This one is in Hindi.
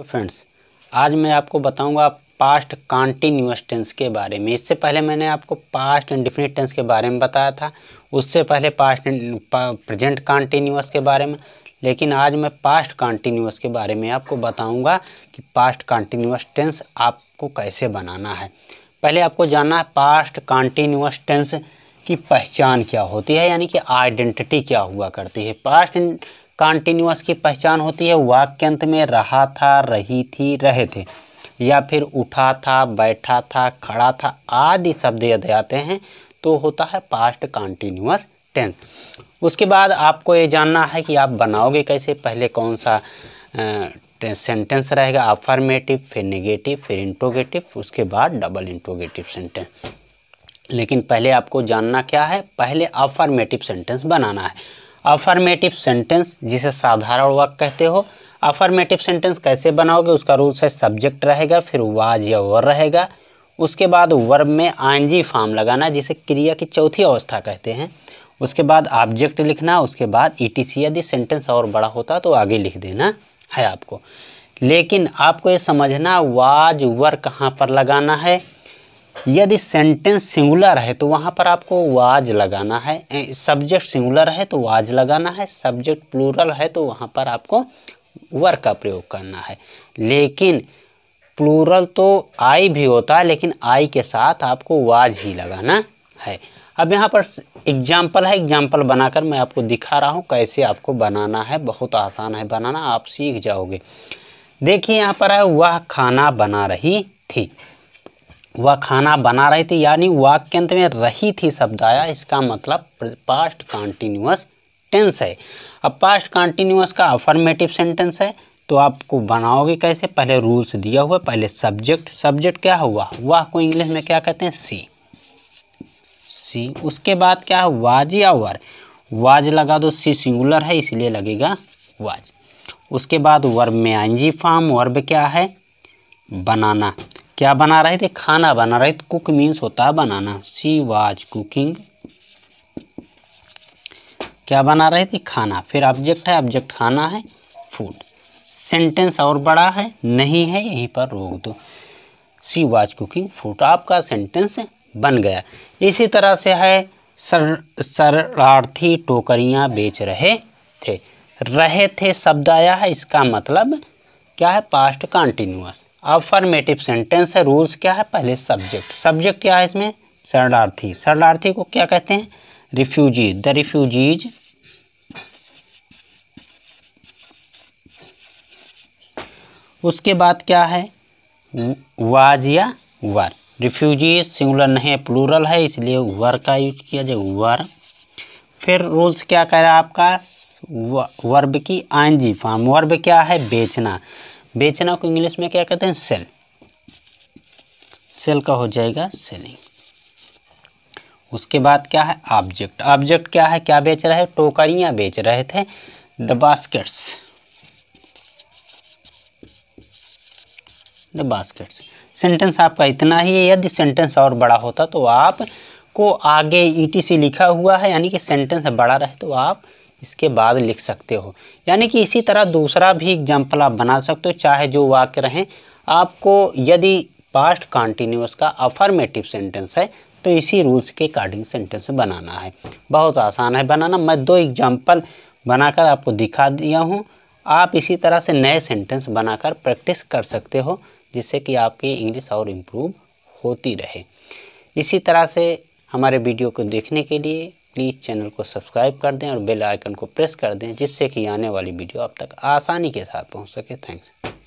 तो फ्रेंड्स आज मैं आपको बताऊंगा पास्ट कॉन्टीन्यूअस टेंस के बारे में इससे पहले मैंने आपको पास्ट एंड डिफिनिट टेंस के बारे में बताया था उससे पहले पास्ट एंड प्रेजेंट कॉन्टीन्यूस के बारे में लेकिन आज मैं पास्ट कॉन्टीन्यूस के बारे में आपको बताऊंगा कि पास्ट कॉन्टीन्यूस टेंस आपको कैसे बनाना है पहले आपको जानना है पास्ट कॉन्टीन्यूस टेंस की पहचान क्या होती है यानी कि आइडेंटिटी क्या हुआ करती है पास्ट कॉन्टिन्यूस की पहचान होती है वाक्य अंत में रहा था रही थी रहे थे या फिर उठा था बैठा था खड़ा था आदि शब्द यदि आते हैं तो होता है पास्ट कॉन्टीन्यूस टेंस उसके बाद आपको ये जानना है कि आप बनाओगे कैसे पहले कौन सा सेंटेंस रहेगा अफर्मेटिव फिर निगेटिव फिर इंट्रोगेटिव उसके बाद डबल इंट्रोगेटिव सेंटेंस लेकिन पहले आपको जानना क्या है पहले अफर्मेटिव सेंटेंस बनाना है अफर्मेटिव सेंटेंस जिसे साधारण वाक्य कहते हो अफर्मेटिव सेंटेंस कैसे बनाओगे उसका रूल्स है सब्जेक्ट रहेगा फिर वाज या वर रहेगा उसके बाद वर्ब में आंजी फार्म लगाना जिसे क्रिया की चौथी अवस्था कहते हैं उसके बाद ऑब्जेक्ट लिखना उसके बाद ईटीसी यदि सेंटेंस और बड़ा होता तो आगे लिख देना है आपको लेकिन आपको ये समझना वाज वर कहाँ पर लगाना है यदि सेंटेंस सिंगुलर है तो वहाँ पर आपको वाज लगाना है सब्जेक्ट सिंगुलर है तो वाज लगाना है सब्जेक्ट प्लूरल है तो वहाँ पर आपको वर का प्रयोग करना है लेकिन प्लूरल तो आई भी होता है लेकिन आई के साथ आपको वाज ही लगाना है अब यहाँ पर एग्जाम्पल है एग्जाम्पल बनाकर मैं आपको दिखा रहा हूँ कैसे आपको बनाना है बहुत आसान है बनाना आप सीख जाओगे देखिए यहाँ पर है वह खाना बना रही थी वह खाना बना रही थी यानी वाक्य अंत में रही थी शब्द आया इसका मतलब पास्ट कॉन्टिन्यूस टेंस है अब पास्ट कॉन्टिन्यूस का अफर्मेटिव सेंटेंस है तो आपको बनाओगे कैसे पहले रूल्स दिया हुआ पहले सब्जेक्ट सब्जेक्ट क्या हुआ वह को इंग्लिश में क्या कहते हैं सी सी उसके बाद क्या है वाज या वर वाज लगा दो सी सिंगुलर है इसलिए लगेगा वाज उसके बाद वर्ब में आई जी फॉर्म वर्ब क्या है बनाना क्या बना रहे थे खाना बना रहे थे कुक मीन्स होता है बनाना सी वाज कुकिंग क्या बना रहे थे खाना फिर ऑब्जेक्ट है ऑब्जेक्ट खाना है फूड सेंटेंस और बड़ा है नहीं है यहीं पर रोक दो सी वाज कुकिंग फूड आपका सेंटेंस बन गया इसी तरह से है सर शरार्थी टोकरियाँ बेच रहे थे रहे थे शब्द आया है इसका मतलब क्या है पास्ट कॉन्टिन्यूस अफर्मेटिव सेंटेंस है रूल्स क्या है पहले सब्जेक्ट सब्जेक्ट क्या है इसमें शरणार्थी शरणार्थी को क्या कहते हैं रिफ्यूजी द रिफ्यूजीज उसके बाद क्या है वाज या वर रिफ्यूजी सिंगुलर नहीं है प्लूरल है इसलिए वर का यूज किया जाए वर फिर रूल्स क्या कह रहा है आपका वर्ब की आंजी फॉर्म वर्ब क्या है बेचना बेचना को इंग्लिश में क्या कहते हैं सेल सेल का हो जाएगा सेलिंग उसके बाद क्या है ऑब्जेक्ट ऑब्जेक्ट क्या है क्या बेच रहे टोकरियां बेच रहे थे the baskets the baskets sentence आपका इतना ही है यदि सेंटेंस और बड़ा होता तो आप को आगे सी लिखा हुआ है यानी कि सेंटेंस बड़ा रहे तो आप इसके बाद लिख सकते हो यानी कि इसी तरह दूसरा भी एग्जाम्पल आप बना सकते हो चाहे जो वाक्य रहें आपको यदि पास्ट कॉन्टीन्यूस का अफर्मेटिव सेंटेंस है तो इसी रूल्स के अकॉर्डिंग सेंटेंस बनाना है बहुत आसान है बनाना मैं दो एग्जाम्पल बनाकर आपको दिखा दिया हूँ आप इसी तरह से नए सेंटेंस बनाकर प्रैक्टिस कर सकते हो जिससे कि आपकी इंग्लिश और इम्प्रूव होती रहे इसी तरह से हमारे वीडियो को देखने के लिए प्लीज़ चैनल को सब्सक्राइब कर दें और बेल आइकन को प्रेस कर दें जिससे कि आने वाली वीडियो आप तक आसानी के साथ पहुंच सके थैंक्स